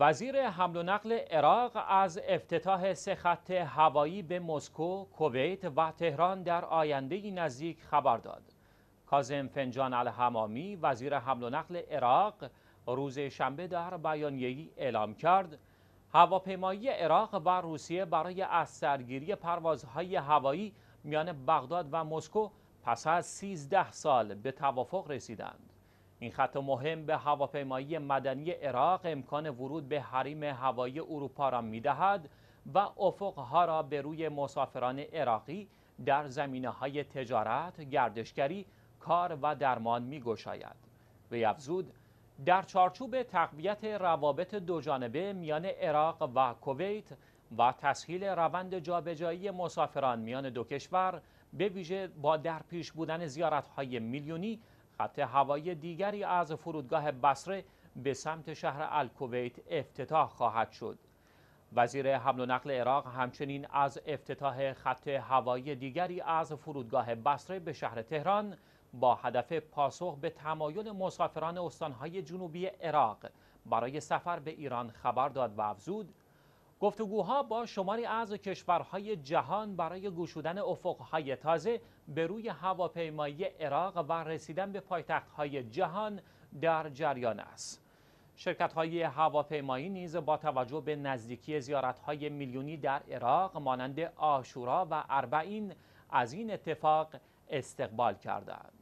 وزیر حمل و نقل عراق از افتتاح سه خط هوایی به مسکو، کویت و تهران در آینده نزدیک خبر داد. کازم فنجان الحمامی وزیر حمل و نقل عراق روز شنبه در بیانیه‌ای اعلام کرد هواپیمایی عراق و روسیه برای از پروازهای هوایی میان بغداد و مسکو پس از 13 سال به توافق رسیدند. این خط مهم به هواپیمایی مدنی عراق امکان ورود به حریم هوایی اروپا را دهد و افقها را به روی مسافران عراقی در زمینه های تجارت، گردشگری، کار و درمان می گوشاید. وی افزود در چارچوب تقویت روابط دوجانبه میان عراق و کویت و تسهیل روند جابجایی مسافران میان دو کشور به ویژه با در پیش بودن زیارت های میلیونی خط هوایی دیگری از فرودگاه بصره به سمت شهر الکویت افتتاح خواهد شد وزیر حمل و نقل عراق همچنین از افتتاح خط هوایی دیگری از فرودگاه بصره به شهر تهران با هدف پاسخ به تمایل مسافران استانهای جنوبی عراق برای سفر به ایران خبر داد و افزود گفتگوها با شماری از کشورهای جهان برای گشودن افقهای تازه به روی هواپیمایی عراق و رسیدن به پایتختهای جهان در جریان است. شرکت های هواپیمایی نیز با توجه به نزدیکی زیارت های میلیونی در عراق مانند آشورا و اربعین از این اتفاق استقبال کردند.